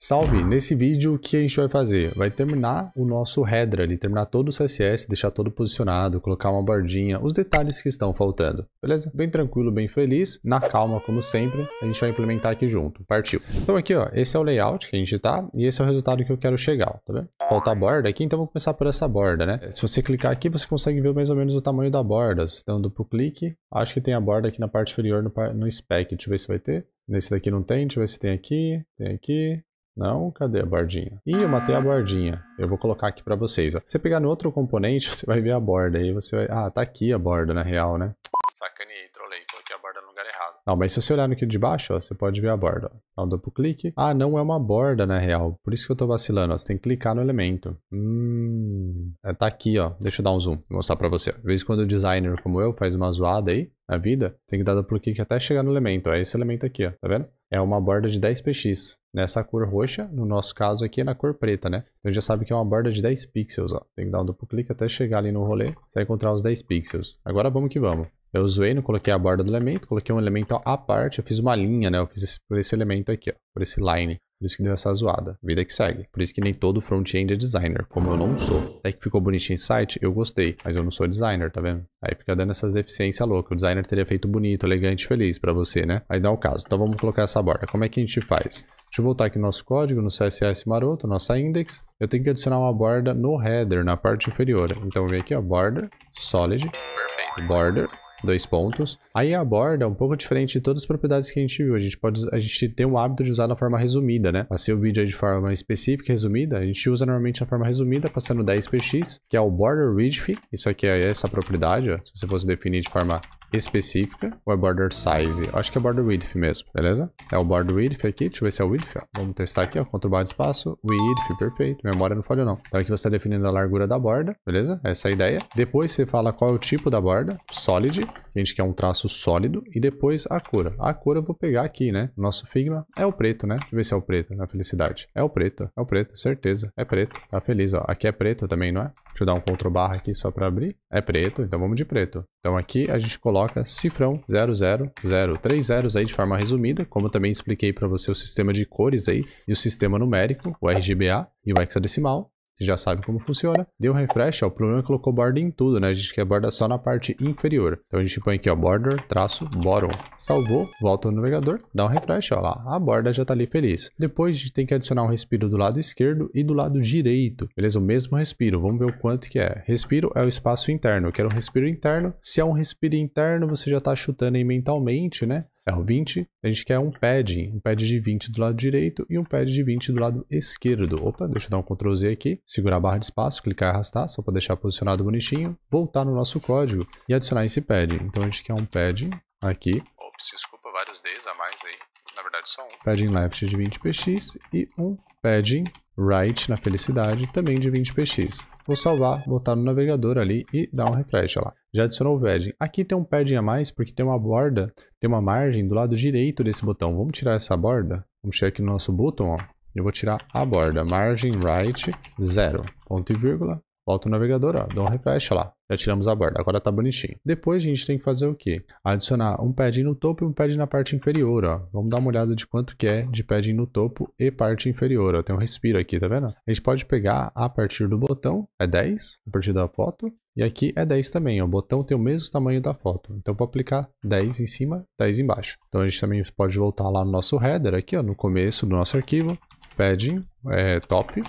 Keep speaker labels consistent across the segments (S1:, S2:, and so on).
S1: Salve! Nesse vídeo o que a gente vai fazer? Vai terminar o nosso header ali, terminar todo o CSS, deixar todo posicionado, colocar uma bordinha, os detalhes que estão faltando, beleza? Bem tranquilo, bem feliz, na calma como sempre, a gente vai implementar aqui junto, partiu! Então aqui ó, esse é o layout que a gente tá e esse é o resultado que eu quero chegar, tá vendo? Falta a borda aqui, então vou começar por essa borda, né? Se você clicar aqui você consegue ver mais ou menos o tamanho da borda, se você dá um duplo clique, acho que tem a borda aqui na parte inferior no, no spec, deixa eu ver se vai ter. Nesse daqui não tem, deixa eu ver se tem aqui, tem aqui, não, cadê a bordinha? Ih, eu matei a bordinha. Eu vou colocar aqui para vocês, ó. Se você pegar no outro componente, você vai ver a borda. Aí você vai... Ah, tá aqui a borda, na real, né? Sacaneei, trolei. Coloquei a borda no lugar errado. Não, mas se você olhar no aqui de baixo, ó, você pode ver a borda. Dá um duplo clique. Ah, não é uma borda, na real. Por isso que eu tô vacilando, ó. Você tem que clicar no elemento. Hum... Hum, tá aqui, ó. Deixa eu dar um zoom, e mostrar pra você. De vez em quando o designer como eu faz uma zoada aí na vida, tem que dar por clique até chegar no elemento. É esse elemento aqui, ó. Tá vendo? É uma borda de 10 px nessa né? cor roxa, no nosso caso aqui é na cor preta, né? Então já sabe que é uma borda de 10 pixels, ó. Tem que dar um duplo clique até chegar ali no rolê, você vai encontrar os 10 pixels. Agora vamos que vamos. Eu zoei, não coloquei a borda do elemento, coloquei um elemento à parte, eu fiz uma linha, né? Eu fiz esse, por esse elemento aqui, ó, por esse line. Por isso que deu essa zoada. Vida que segue. Por isso que nem todo front-end é designer, como eu não sou. Até que ficou bonitinho o site, eu gostei. Mas eu não sou designer, tá vendo? Aí fica dando essas deficiências loucas. O designer teria feito bonito, elegante, feliz pra você, né? Aí dá o caso. Então vamos colocar essa borda. Como é que a gente faz? Deixa eu voltar aqui no nosso código, no CSS maroto, nossa index. Eu tenho que adicionar uma borda no header, na parte inferior. Então vem aqui, ó, border, solid, Perfeito. border, dois pontos. Aí a borda é um pouco diferente de todas as propriedades que a gente viu. A gente pode, a gente tem o hábito de usar na forma resumida, né? Passei o vídeo aí de forma específica, resumida, a gente usa normalmente na forma resumida, passando 10px, que é o border width. Isso aqui é essa propriedade, ó. se você fosse definir de forma específica ou é border size? Acho que é border width mesmo, beleza? É o border width aqui, deixa eu ver se é o width, ó. Vamos testar aqui, ó, control bar de espaço, width, perfeito, memória não falhou não. Então aqui você está definindo a largura da borda, beleza? Essa é a ideia. Depois você fala qual é o tipo da borda, solid, a gente quer um traço sólido, e depois a cor. A cor eu vou pegar aqui, né? Nosso Figma é o preto, né? Deixa eu ver se é o preto, na felicidade. É o preto, é o preto, certeza, é preto. Tá feliz, ó. Aqui é preto também, não é? Deixa eu dar um control barra aqui só para abrir. É preto, então vamos de preto. Então aqui a gente coloca coloca cifrão 00030 aí de forma resumida, como também expliquei para você o sistema de cores aí e o sistema numérico, o RGBA e o hexadecimal. Você já sabe como funciona. Deu um refresh, ó, é o problema é que colocou borda em tudo, né? A gente quer borda só na parte inferior. Então a gente põe aqui, ó, border, traço, bottom. Salvou, volta no navegador, dá um refresh, ó lá, a borda já tá ali feliz. Depois a gente tem que adicionar um respiro do lado esquerdo e do lado direito. Beleza? O mesmo respiro, vamos ver o quanto que é. Respiro é o espaço interno, eu quero um respiro interno. Se é um respiro interno, você já tá chutando aí mentalmente, né? é o 20. A gente quer um pad, um pad de 20 do lado direito e um pad de 20 do lado esquerdo. Opa, deixa eu dar um Ctrl Z aqui, segurar a barra de espaço, clicar e arrastar, só para deixar posicionado bonitinho, voltar no nosso código e adicionar esse pad. Então a gente quer um pad aqui. Ops, desculpa, vários Ds a mais aí. Na verdade, só um. Pad in left de 20px e um Padding write na felicidade também de 20px. Vou salvar, botar no navegador ali e dar um refresh, lá. Já adicionou o padding. Aqui tem um padding a mais porque tem uma borda, tem uma margem do lado direito desse botão. Vamos tirar essa borda? Vamos chegar aqui no nosso botão, ó. Eu vou tirar a borda, margem right, zero, ponto e vírgula. Volto no navegador, ó, dou um refresh, lá. Já tiramos a borda, agora tá bonitinho. Depois a gente tem que fazer o quê? Adicionar um padding no topo e um padding na parte inferior, ó. Vamos dar uma olhada de quanto que é de padding no topo e parte inferior, ó. Tem um respiro aqui, tá vendo? A gente pode pegar a partir do botão, é 10, a partir da foto. E aqui é 10 também, ó. o botão tem o mesmo tamanho da foto. Então vou aplicar 10 em cima, 10 embaixo. Então a gente também pode voltar lá no nosso header aqui, ó, no começo do nosso arquivo. Padding é, top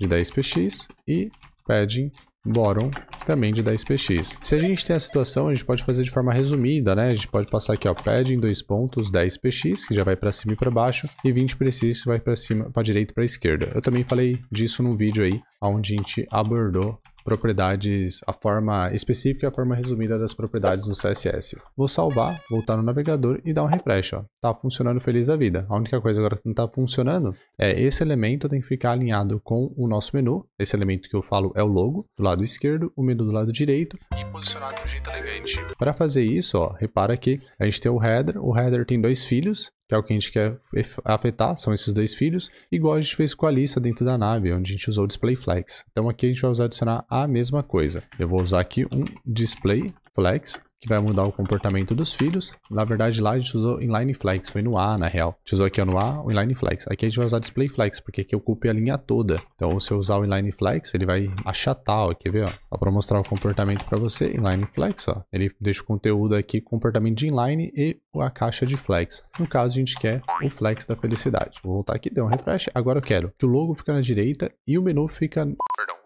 S1: de 10px e padding boron também de 10px. Se a gente tem a situação, a gente pode fazer de forma resumida, né? A gente pode passar aqui, ó, pad em dois pontos, 10px, que já vai para cima e para baixo, e 20px vai para cima, para direita e para esquerda. Eu também falei disso num vídeo aí, onde a gente abordou propriedades, a forma específica e a forma resumida das propriedades no CSS. Vou salvar, voltar no navegador e dar um refresh, ó. Tá funcionando feliz da vida. A única coisa agora que não tá funcionando é esse elemento tem que ficar alinhado com o nosso menu. Esse elemento que eu falo é o logo, do lado esquerdo, o menu do lado direito e posicionado de um jeito elegante. Para fazer isso, ó, repara que a gente tem o header, o header tem dois filhos, que é o que a gente quer afetar, são esses dois filhos, igual a gente fez com a lista dentro da nave, onde a gente usou o display flex. Então aqui a gente vai usar adicionar a mesma coisa. Eu vou usar aqui um display flex, que vai mudar o comportamento dos filhos. Na verdade, lá a gente usou inline flex, foi no A, na real. A gente usou aqui no A, o inline flex. Aqui a gente vai usar display flex, porque aqui ocupa a linha toda. Então, se eu usar o inline flex, ele vai achatar, ó, quer ver? Ó? Só para mostrar o comportamento para você, inline flex, ó. Ele deixa o conteúdo aqui com comportamento de inline e a caixa de flex. No caso, a gente quer o flex da felicidade. Vou voltar aqui, deu um refresh. Agora eu quero que o logo fica na direita e o menu fica... Perdão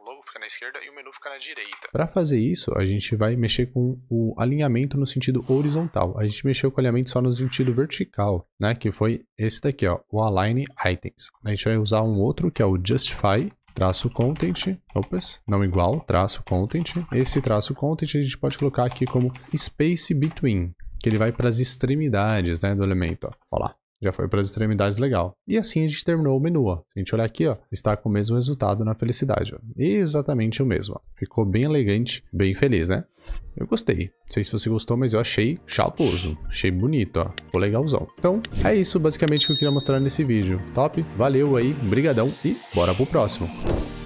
S1: esquerda e o menu fica na direita. Para fazer isso, a gente vai mexer com o alinhamento no sentido horizontal. A gente mexeu com o alinhamento só no sentido vertical, né? Que foi esse daqui, ó, o Align Items. A gente vai usar um outro que é o Justify, traço content, opas, não igual, traço content. Esse traço content a gente pode colocar aqui como space between, que ele vai para as extremidades, né, do elemento, ó. Ó lá, já foi para as extremidades legal. E assim a gente terminou o menu. Ó. Se a gente olhar aqui, ó, está com o mesmo resultado na felicidade. Ó. Exatamente o mesmo. Ó. Ficou bem elegante, bem feliz, né? Eu gostei. Não sei se você gostou, mas eu achei chaposo. Achei bonito, ó. Ficou legalzão. Então, é isso basicamente que eu queria mostrar nesse vídeo. Top? Valeu aí, brigadão e bora pro próximo.